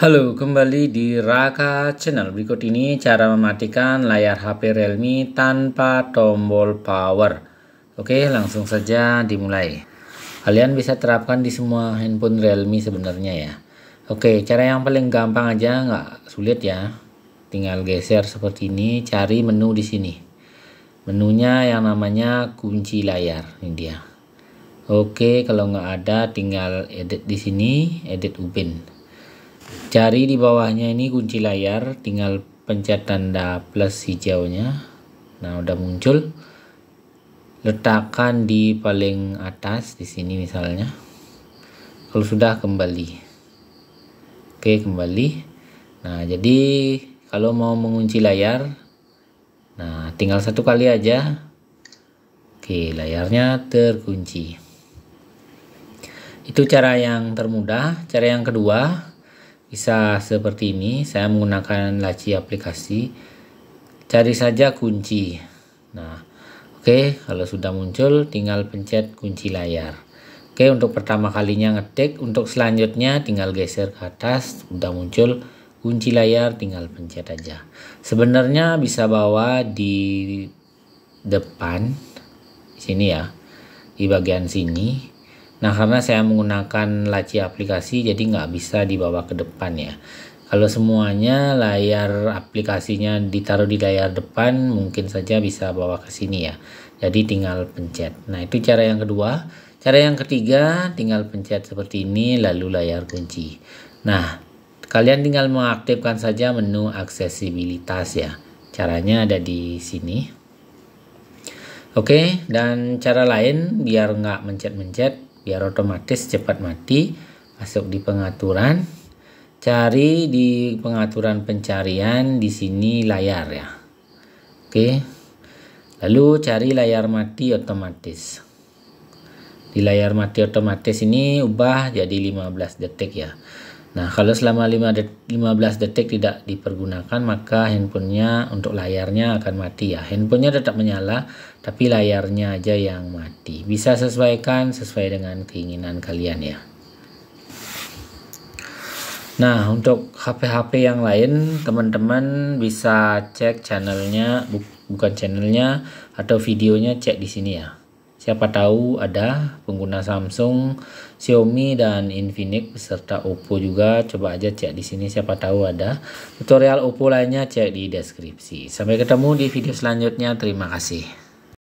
Halo, kembali di Raka Channel. Berikut ini cara mematikan layar HP Realme tanpa tombol power. Oke, langsung saja dimulai. Kalian bisa terapkan di semua handphone Realme sebenarnya ya. Oke, cara yang paling gampang aja, nggak sulit ya. Tinggal geser seperti ini, cari menu di sini. Menunya yang namanya kunci layar, ini dia. Oke, kalau nggak ada tinggal edit di sini, edit ubin. Cari di bawahnya ini kunci layar tinggal pencet tanda plus hijaunya nah udah muncul letakkan di paling atas di sini misalnya kalau sudah kembali oke kembali nah jadi kalau mau mengunci layar nah tinggal satu kali aja oke layarnya terkunci itu cara yang termudah cara yang kedua bisa seperti ini saya menggunakan laci aplikasi cari saja kunci nah oke okay, kalau sudah muncul tinggal pencet kunci layar oke okay, untuk pertama kalinya ngetik untuk selanjutnya tinggal geser ke atas sudah muncul kunci layar tinggal pencet aja sebenarnya bisa bawa di depan sini ya di bagian sini Nah karena saya menggunakan laci aplikasi jadi nggak bisa dibawa ke depan ya. Kalau semuanya layar aplikasinya ditaruh di layar depan mungkin saja bisa bawa ke sini ya. Jadi tinggal pencet. Nah itu cara yang kedua. Cara yang ketiga tinggal pencet seperti ini lalu layar kunci. Nah kalian tinggal mengaktifkan saja menu aksesibilitas ya. Caranya ada di sini. Oke, dan cara lain biar nggak mencet-mencet, biar otomatis cepat mati masuk di pengaturan cari di pengaturan pencarian di sini layar ya oke lalu cari layar mati otomatis di layar mati otomatis ini ubah jadi 15 detik ya Nah, kalau selama 5 15 detik tidak dipergunakan, maka handphonenya untuk layarnya akan mati ya. Handphonenya tetap menyala, tapi layarnya aja yang mati. Bisa sesuaikan sesuai dengan keinginan kalian ya. Nah, untuk HP-HP yang lain, teman-teman bisa cek channelnya, bu bukan channelnya, atau videonya cek di sini ya. Siapa tahu ada pengguna Samsung, Xiaomi dan Infinix serta Oppo juga. Coba aja cek di sini siapa tahu ada. Tutorial Oppo lainnya cek di deskripsi. Sampai ketemu di video selanjutnya. Terima kasih.